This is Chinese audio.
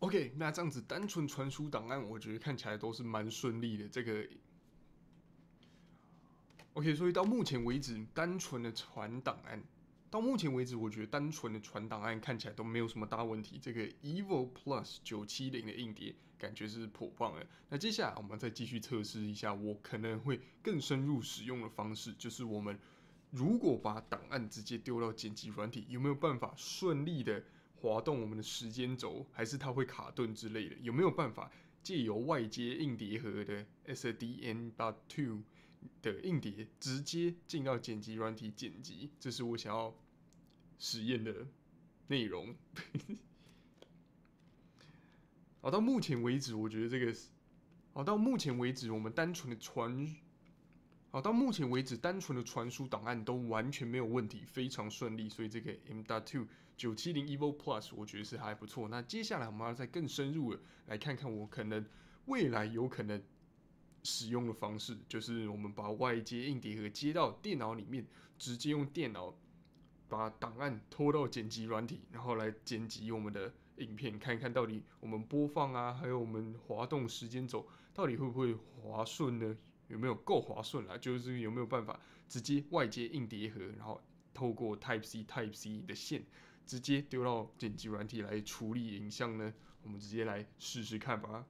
OK，那这样子单纯传输档案，我觉得看起来都是蛮顺利的。这个 OK，所以到目前为止，单纯的传档案，到目前为止，我觉得单纯的传档案看起来都没有什么大问题。这个 Evil Plus 九七零的硬碟感觉是颇棒的。那接下来我们再继续测试一下，我可能会更深入使用的方式，就是我们如果把档案直接丢到剪辑软体，有没有办法顺利的？滑动我们的时间轴，还是它会卡顿之类的，有没有办法借由外接硬碟盒的 SDN 八 o 的硬碟直接进到剪辑软体剪辑？这是我想要实验的内容。好，到目前为止，我觉得这个是……好，到目前为止，我们单纯的传。好，到目前为止，单纯的传输档案都完全没有问题，非常顺利。所以这个 MDA2970 Evo Plus 我觉得是还不错。那接下来我们要再更深入的来看看，我可能未来有可能使用的方式，就是我们把外接硬碟盒接到电脑里面，直接用电脑把档案拖到剪辑软体，然后来剪辑我们的影片，看一看到底我们播放啊，还有我们滑动时间轴到底会不会滑顺呢？有没有够划算啊？就是有没有办法直接外接硬碟盒，然后透过 Type C Type C 的线直接丢到剪辑软体来处理影像呢？我们直接来试试看吧。